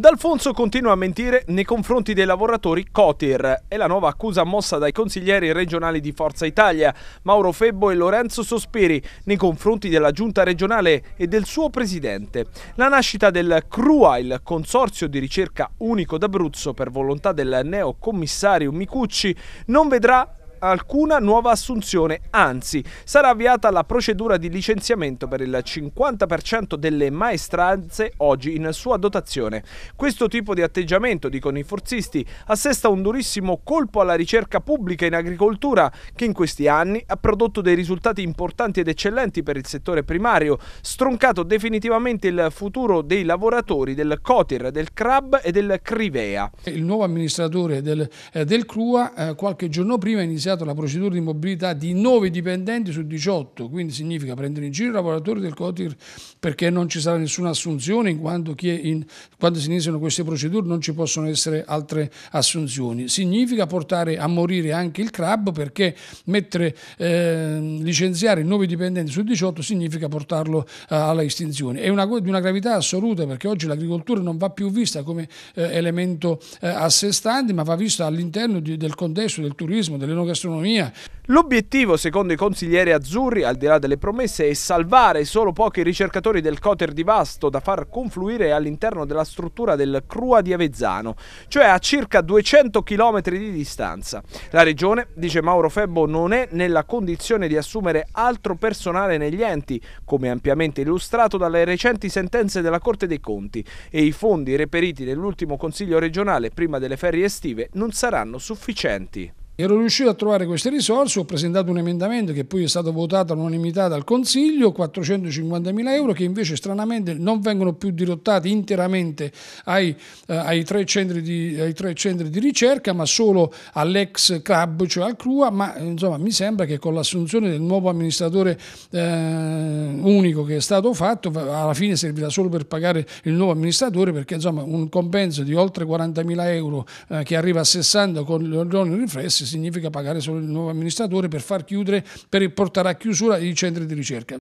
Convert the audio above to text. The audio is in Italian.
D'Alfonso continua a mentire nei confronti dei lavoratori Cotir. È la nuova accusa mossa dai consiglieri regionali di Forza Italia, Mauro Febbo e Lorenzo Sospiri, nei confronti della giunta regionale e del suo presidente. La nascita del CRUA, il consorzio di ricerca unico d'Abruzzo per volontà del neocommissario Micucci, non vedrà alcuna nuova assunzione, anzi sarà avviata la procedura di licenziamento per il 50% delle maestranze oggi in sua dotazione. Questo tipo di atteggiamento, dicono i forzisti, assesta un durissimo colpo alla ricerca pubblica in agricoltura che in questi anni ha prodotto dei risultati importanti ed eccellenti per il settore primario, stroncato definitivamente il futuro dei lavoratori del Cotir, del Crab e del Crivea. Il nuovo amministratore del, eh, del CRUA eh, qualche giorno prima ha iniziato iniziato la procedura di mobilità di 9 dipendenti su 18, quindi significa prendere in giro i lavoratori del COTIR perché non ci sarà nessuna assunzione, in quanto in, quando si iniziano queste procedure non ci possono essere altre assunzioni. Significa portare a morire anche il CRAB perché mettere, eh, licenziare 9 dipendenti su 18 significa portarlo eh, alla estinzione. È una, di una gravità assoluta perché oggi l'agricoltura non va più vista come eh, elemento eh, a sé stante ma va vista all'interno del contesto del turismo, dell'enogastronomia gastronomia. L'obiettivo, secondo i consiglieri azzurri, al di là delle promesse, è salvare solo pochi ricercatori del Coter di Vasto da far confluire all'interno della struttura del Crua di Avezzano, cioè a circa 200 km di distanza. La regione, dice Mauro Febbo, non è nella condizione di assumere altro personale negli enti, come ampiamente illustrato dalle recenti sentenze della Corte dei Conti, e i fondi reperiti nell'ultimo Consiglio regionale prima delle ferie estive non saranno sufficienti. Ero riuscito a trovare queste risorse, ho presentato un emendamento che poi è stato votato all'unanimità dal Consiglio, 450.000 euro che invece stranamente non vengono più dirottati interamente ai, eh, ai, tre, centri di, ai tre, centri di, ricerca ma solo all'ex club, cioè al CRUA, ma insomma mi sembra che con l'assunzione del nuovo amministratore eh, unico che è stato fatto alla fine servirà solo per pagare il nuovo amministratore perché insomma un compenso di oltre 40.000 euro eh, che arriva a 60 con gli oneri riflessi significa pagare solo il nuovo amministratore per far chiudere, per portare a chiusura i centri di ricerca.